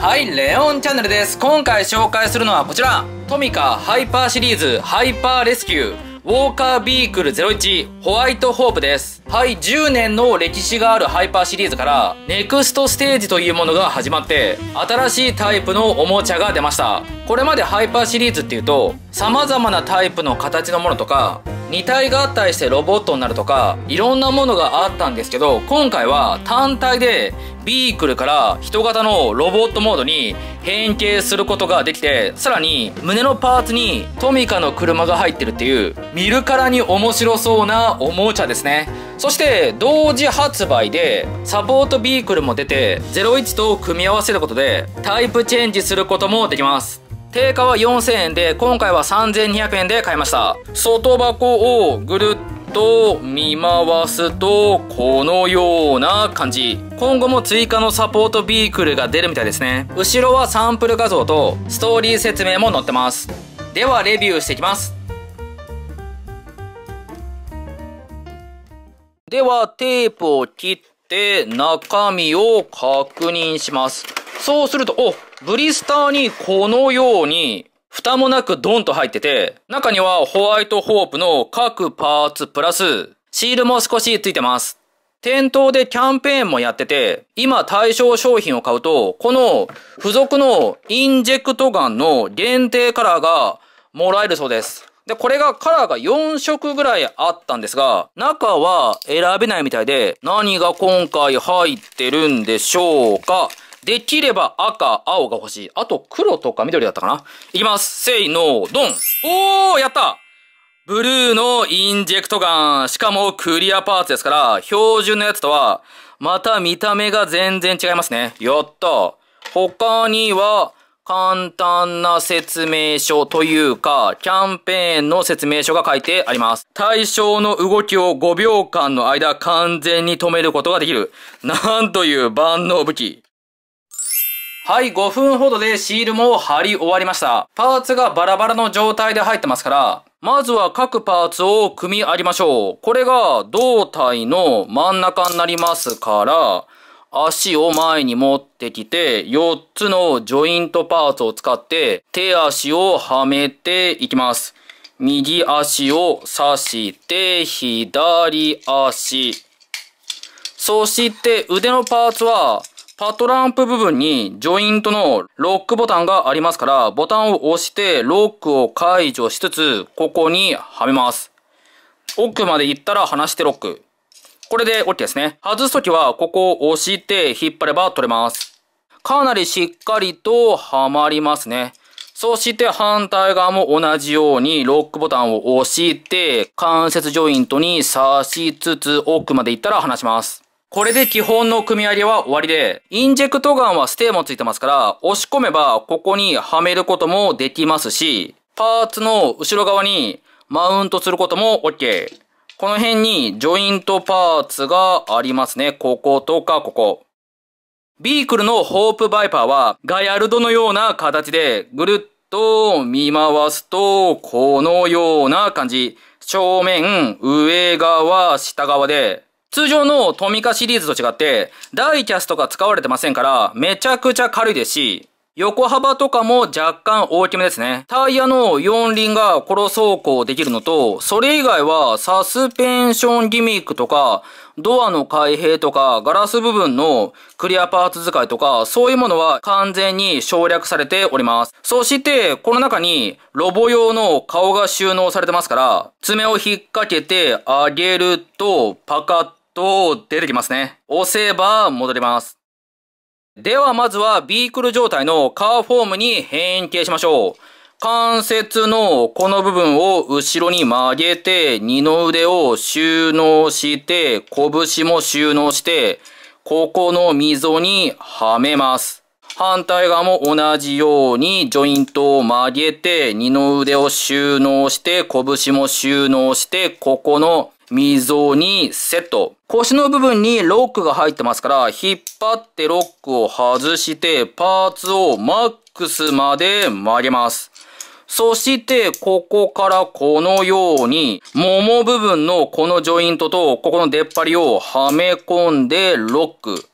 はい、レオンチャンネルです。今回紹介するのはこちら。トミカハイパーシリーズハイパーレスキュー。ウォーカービークル01ホワイトホープです。はい、10年の歴史があるハイパーシリーズから、ネクストステージというものが始まって、新しいタイプのおもちゃが出ました。これまでハイパーシリーズっていうと、様々なタイプの形のものとか、2体合体してロボットになるとかいろんなものがあったんですけど今回は単体でビークルから人型のロボットモードに変形することができてさらに胸のパーツにトミカの車が入ってるっていう見るからに面白そうなおもちゃですねそして同時発売でサポートビークルも出て01と組み合わせることでタイプチェンジすることもできます定価は4000円で、今回は3200円で買いました。外箱をぐるっと見回すと、このような感じ。今後も追加のサポートビークルが出るみたいですね。後ろはサンプル画像と、ストーリー説明も載ってます。では、レビューしていきます。では、テープを切って、中身を確認します。そうすると、お、ブリスターにこのように、蓋もなくドンと入ってて、中にはホワイトホープの各パーツプラス、シールも少しついてます。店頭でキャンペーンもやってて、今対象商品を買うと、この付属のインジェクトガンの限定カラーがもらえるそうです。で、これがカラーが4色ぐらいあったんですが、中は選べないみたいで、何が今回入ってるんでしょうかできれば赤、青が欲しい。あと黒とか緑だったかないきます。せーの、ドン。おー、やったブルーのインジェクトガン。しかもクリアパーツですから、標準のやつとは、また見た目が全然違いますね。やった。他には、簡単な説明書というか、キャンペーンの説明書が書いてあります。対象の動きを5秒間の間完全に止めることができる。なんという万能武器。はい、5分ほどでシールも貼り終わりました。パーツがバラバラの状態で入ってますから、まずは各パーツを組み上げましょう。これが胴体の真ん中になりますから、足を前に持ってきて、4つのジョイントパーツを使って、手足をはめていきます。右足を刺して、左足。そして腕のパーツは、パトランプ部分にジョイントのロックボタンがありますから、ボタンを押してロックを解除しつつ、ここにはめます。奥まで行ったら離してロック。これで OK ですね。外すときは、ここを押して引っ張れば取れます。かなりしっかりとはまりますね。そして反対側も同じようにロックボタンを押して関節ジョイントに刺しつつ奥まで行ったら離します。これで基本の組み上げは終わりで、インジェクトガンはステーもついてますから、押し込めばここにはめることもできますし、パーツの後ろ側にマウントすることも OK。この辺にジョイントパーツがありますね。こことかここ。ビークルのホープバイパーはガヤルドのような形でぐるっと見回すとこのような感じ。正面、上側、下側で通常のトミカシリーズと違って、ダイキャスとか使われてませんから、めちゃくちゃ軽いですし、横幅とかも若干大きめですね。タイヤの4輪がコロ走行できるのと、それ以外はサスペンションギミックとか、ドアの開閉とか、ガラス部分のクリアパーツ使いとか、そういうものは完全に省略されております。そして、この中にロボ用の顔が収納されてますから、爪を引っ掛けてあげると、パカッと、出てきますね。押せば戻ります。では、まずはビークル状態のカーフォームに変形しましょう。関節のこの部分を後ろに曲げて、二の腕を収納して、拳も収納して、ここの溝にはめます。反対側も同じようにジョイントを曲げて、二の腕を収納して、拳も収納して、ここの溝にセット。腰の部分にロックが入ってますから、引っ張ってロックを外して、パーツをマックスまで曲げます。そして、ここからこのように、桃部分のこのジョイントと、ここの出っ張りをはめ込んでロック。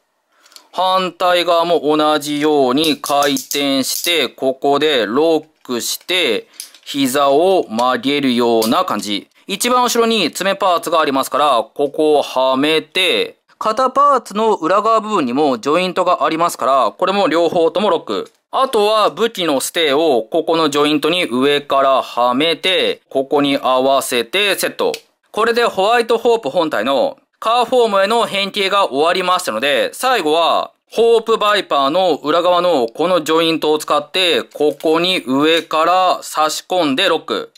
反対側も同じように回転して、ここでロックして、膝を曲げるような感じ。一番後ろに爪パーツがありますから、ここをはめて、肩パーツの裏側部分にもジョイントがありますから、これも両方ともロック。あとは武器のステーをここのジョイントに上からはめて、ここに合わせてセット。これでホワイトホープ本体のカーフォームへの変形が終わりましたので、最後はホープバイパーの裏側のこのジョイントを使って、ここに上から差し込んでロック。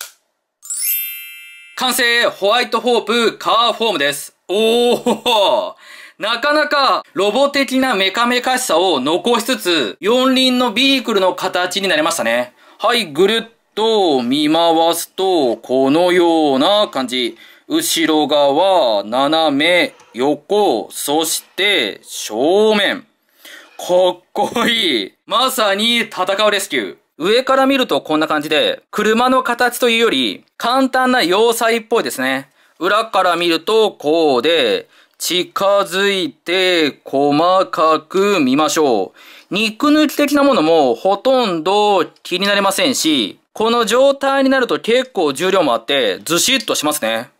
完成ホワイトホープカーフォームです。おーなかなかロボ的なメカメカしさを残しつつ、四輪のビークルの形になりましたね。はい、ぐるっと見回すと、このような感じ。後ろ側、斜め、横、そして正面。かっこいい。まさに戦うレスキュー。上から見るとこんな感じで、車の形というより、簡単な要塞っぽいですね。裏から見るとこうで、近づいて細かく見ましょう。肉抜き的なものもほとんど気になりませんし、この状態になると結構重量もあってずしっとしますね。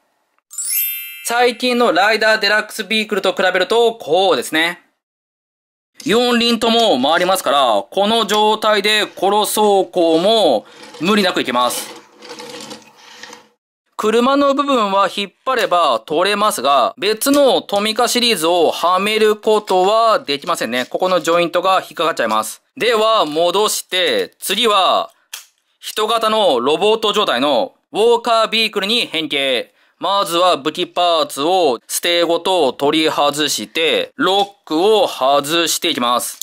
最近のライダーデラックスビークルと比べるとこうですね。4輪とも回りますから、この状態でそう。走行も無理なくいけます。車の部分は引っ張れば取れますが、別のトミカシリーズをはめることはできませんね。ここのジョイントが引っかかっちゃいます。では、戻して、次は、人型のロボット状態のウォーカービークルに変形。まずは武器パーツを捨てごと取り外して、ロックを外していきます。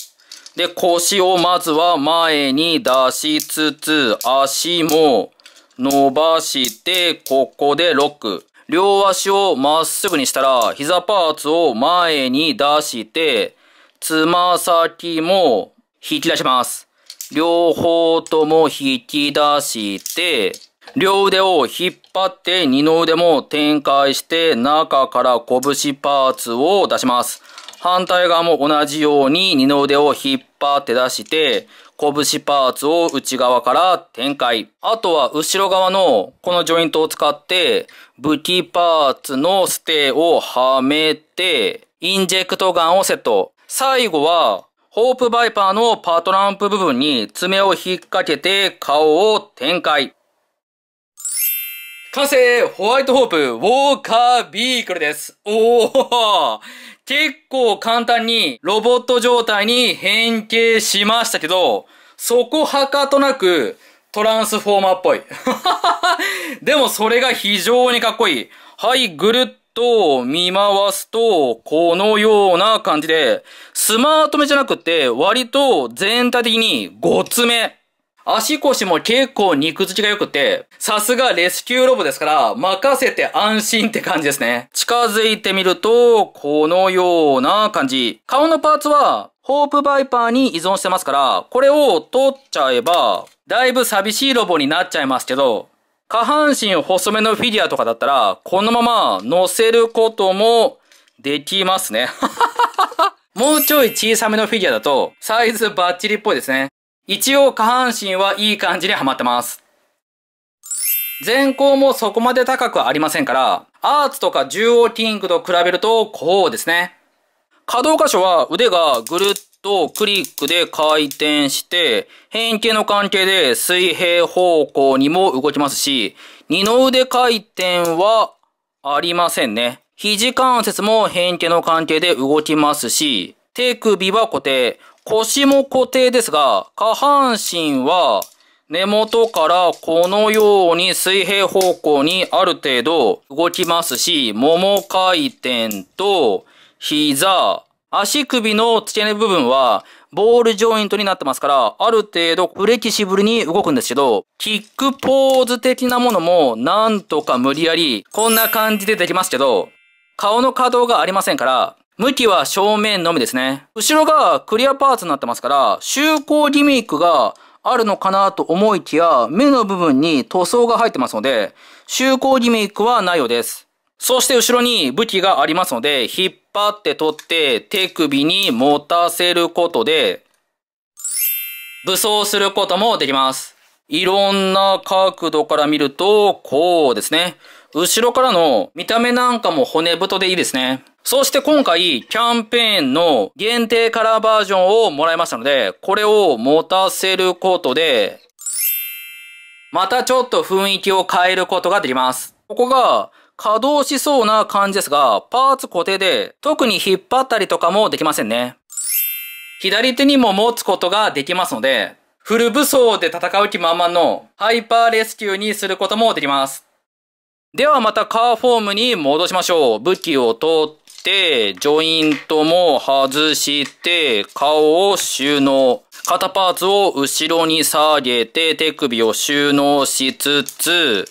で、腰をまずは前に出しつつ、足も伸ばして、ここでロック。両足をまっすぐにしたら、膝パーツを前に出して、つま先も引き出します。両方とも引き出して、両腕を引っ張って二の腕も展開して中から拳パーツを出します。反対側も同じように二の腕を引っ張って出して、拳パーツを内側から展開。あとは後ろ側のこのジョイントを使って、武器パーツのステーをはめて、インジェクトガンをセット。最後は、ホープバイパーのパートランプ部分に爪を引っ掛けて顔を展開。完成ホワイトホープウォーカービークルです。おー結構簡単にロボット状態に変形しましたけど、そこはかとなくトランスフォーマーっぽい。でもそれが非常にかっこいい。はい、ぐるっと見回すと、このような感じで、スマート目じゃなくて、割と全体的にごつめ。足腰も結構肉付きが良くて、さすがレスキューロボですから、任せて安心って感じですね。近づいてみると、このような感じ。顔のパーツは、ホープバイパーに依存してますから、これを取っちゃえば、だいぶ寂しいロボになっちゃいますけど、下半身細めのフィギュアとかだったら、このまま乗せることもできますね。もうちょい小さめのフィギュアだと、サイズバッチリっぽいですね。一応下半身はいい感じにはまってます。前高もそこまで高くありませんから、アーツとか中央ティンクと比べるとこうですね。可動箇所は腕がぐるっとクリックで回転して、変形の関係で水平方向にも動きますし、二の腕回転はありませんね。肘関節も変形の関係で動きますし、手首は固定、腰も固定ですが、下半身は根元からこのように水平方向にある程度動きますし、もも回転と膝、足首の付け根部分はボールジョイントになってますから、ある程度フレキシブルに動くんですけど、キックポーズ的なものもなんとか無理やりこんな感じでできますけど、顔の可動がありませんから、向きは正面のみですね。後ろがクリアパーツになってますから、就航ギミックがあるのかなと思いきや、目の部分に塗装が入ってますので、就航ギミックはないようです。そして後ろに武器がありますので、引っ張って取って手首に持たせることで、武装することもできます。いろんな角度から見ると、こうですね。後ろからの見た目なんかも骨太でいいですね。そして今回、キャンペーンの限定カラーバージョンをもらいましたので、これを持たせることで、またちょっと雰囲気を変えることができます。ここが稼働しそうな感じですが、パーツ固定で特に引っ張ったりとかもできませんね。左手にも持つことができますので、フル武装で戦う気満々のハイパーレスキューにすることもできます。ではまたカーフォームに戻しましょう。武器を取って、て、ジョイントも外して、顔を収納。肩パーツを後ろに下げて、手首を収納しつつ、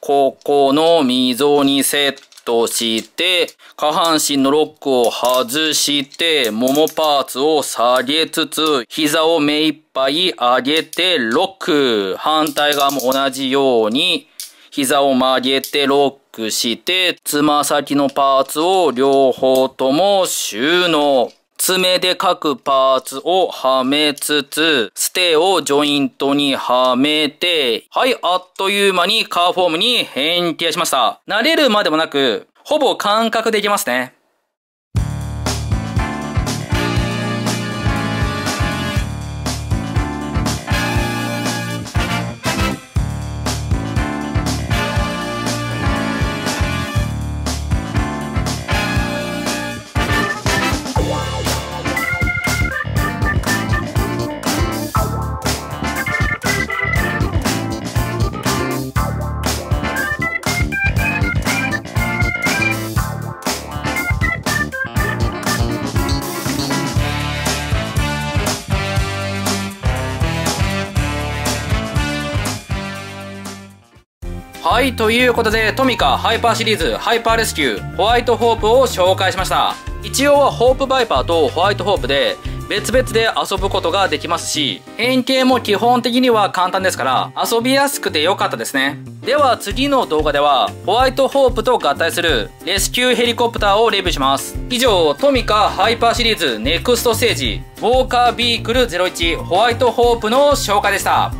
ここの溝にセットして、下半身のロックを外して、ももパーツを下げつつ、膝を目いっぱい上げて、ロック。反対側も同じように、膝を曲げてロックして、つま先のパーツを両方とも収納。爪で各パーツをはめつつ、ステをジョイントにはめて、はい、あっという間にカーフォームに変形しました。慣れるまでもなく、ほぼ感覚でいますね。はい、ということで、トミカハイパーシリーズハイパーレスキューホワイトホープを紹介しました。一応はホープバイパーとホワイトホープで別々で遊ぶことができますし、変形も基本的には簡単ですから遊びやすくて良かったですね。では次の動画ではホワイトホープと合体するレスキューヘリコプターをレビューします。以上、トミカハイパーシリーズネクストステージウォーカービークル01ホワイトホープの紹介でした。